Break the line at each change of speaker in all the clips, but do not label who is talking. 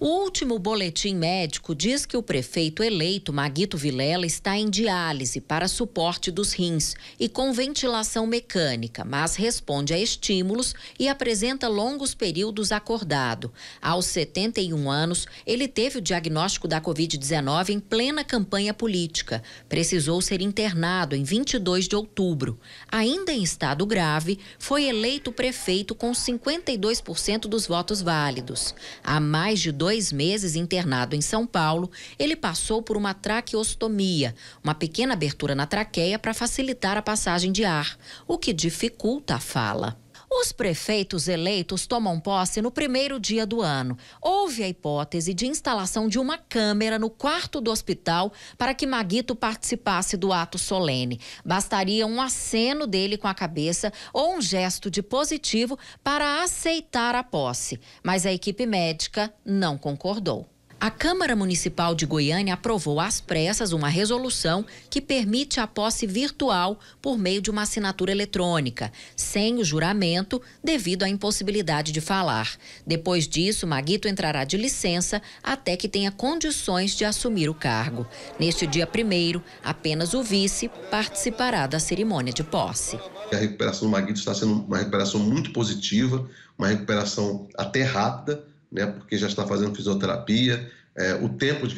O último boletim médico diz que o prefeito eleito, Maguito Vilela, está em diálise para suporte dos rins e com ventilação mecânica, mas responde a estímulos e apresenta longos períodos acordado. Aos 71 anos, ele teve o diagnóstico da Covid-19 em plena campanha política. Precisou ser internado em 22 de outubro. Ainda em estado grave, foi eleito prefeito com 52% dos votos válidos. Há mais de dois dois meses internado em São Paulo, ele passou por uma traqueostomia, uma pequena abertura na traqueia para facilitar a passagem de ar, o que dificulta a fala. Os prefeitos eleitos tomam posse no primeiro dia do ano. Houve a hipótese de instalação de uma câmera no quarto do hospital para que Maguito participasse do ato solene. Bastaria um aceno dele com a cabeça ou um gesto de positivo para aceitar a posse. Mas a equipe médica não concordou. A Câmara Municipal de Goiânia aprovou às pressas uma resolução que permite a posse virtual por meio de uma assinatura eletrônica, sem o juramento, devido à impossibilidade de falar. Depois disso, Maguito entrará de licença até que tenha condições de assumir o cargo. Neste dia primeiro, apenas o vice participará da cerimônia de posse.
A recuperação do Maguito está sendo uma recuperação muito positiva, uma recuperação até rápida né, porque já está fazendo fisioterapia, é, o tempo de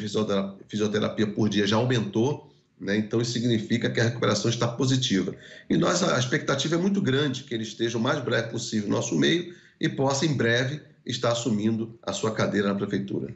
fisioterapia, por dia já aumentou, né, então isso significa que a recuperação está positiva. E nós, a expectativa é muito grande que ele esteja o mais breve possível no nosso meio e possa, em breve, estar assumindo a sua cadeira na
prefeitura.